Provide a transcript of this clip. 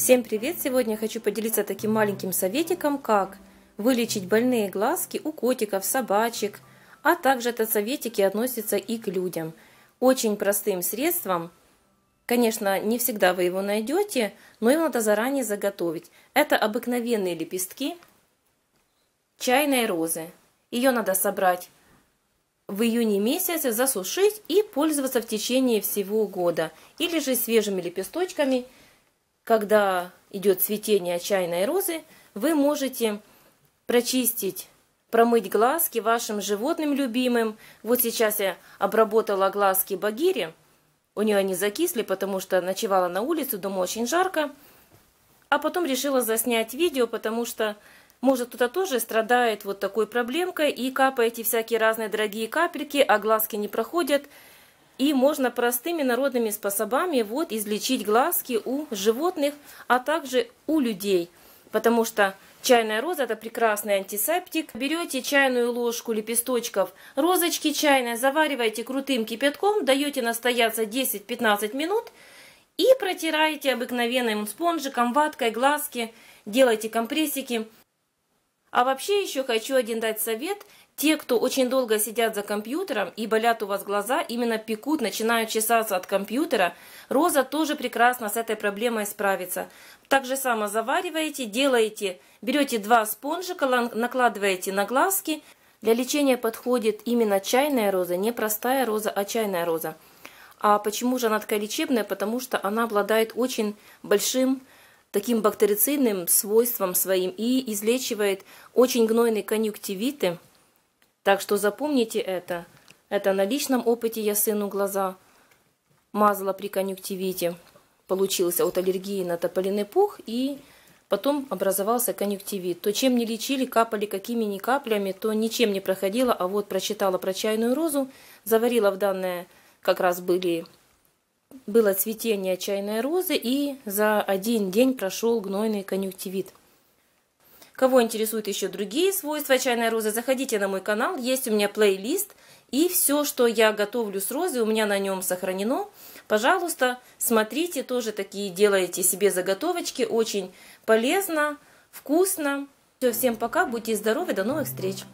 Всем привет! Сегодня хочу поделиться таким маленьким советиком, как вылечить больные глазки у котиков, собачек, а также этот советик и относится и к людям. Очень простым средством, конечно, не всегда вы его найдете, но его надо заранее заготовить. Это обыкновенные лепестки чайной розы. Ее надо собрать в июне месяце, засушить и пользоваться в течение всего года. Или же свежими лепесточками – когда идет цветение чайной розы, вы можете прочистить, промыть глазки вашим животным любимым. Вот сейчас я обработала глазки Багири. У нее они закисли, потому что ночевала на улице, дома очень жарко. А потом решила заснять видео, потому что, может, кто-то тоже страдает вот такой проблемкой и капаете всякие разные дорогие капельки, а глазки не проходят – и можно простыми народными способами вот излечить глазки у животных, а также у людей. Потому что чайная роза – это прекрасный антисептик. Берете чайную ложку лепесточков розочки чайной, завариваете крутым кипятком, даете настояться 10-15 минут и протираете обыкновенным спонжиком, ваткой, глазки, делайте компрессики – а вообще еще хочу один дать совет. Те, кто очень долго сидят за компьютером и болят у вас глаза, именно пекут, начинают чесаться от компьютера, Роза тоже прекрасно с этой проблемой справится. Так же само завариваете, делаете, берете два спонжика, накладываете на глазки. Для лечения подходит именно чайная роза, не простая роза, а чайная роза. А почему же она такая лечебная? Потому что она обладает очень большим таким бактерицидным свойством своим и излечивает очень гнойные конъюнктивиты. Так что запомните это. Это на личном опыте я сыну глаза мазала при конъюнктивите. Получился от аллергии на тополиный пух и потом образовался конъюнктивит. То чем не лечили, капали какими ни каплями, то ничем не проходило. А вот прочитала про чайную розу, заварила в данное, как раз были было цветение чайной розы, и за один день прошел гнойный конъюнктивит. Кого интересуют еще другие свойства чайной розы, заходите на мой канал, есть у меня плейлист, и все, что я готовлю с розы, у меня на нем сохранено. Пожалуйста, смотрите, тоже такие делайте себе заготовочки, очень полезно, вкусно. Все, всем пока, будьте здоровы, до новых встреч!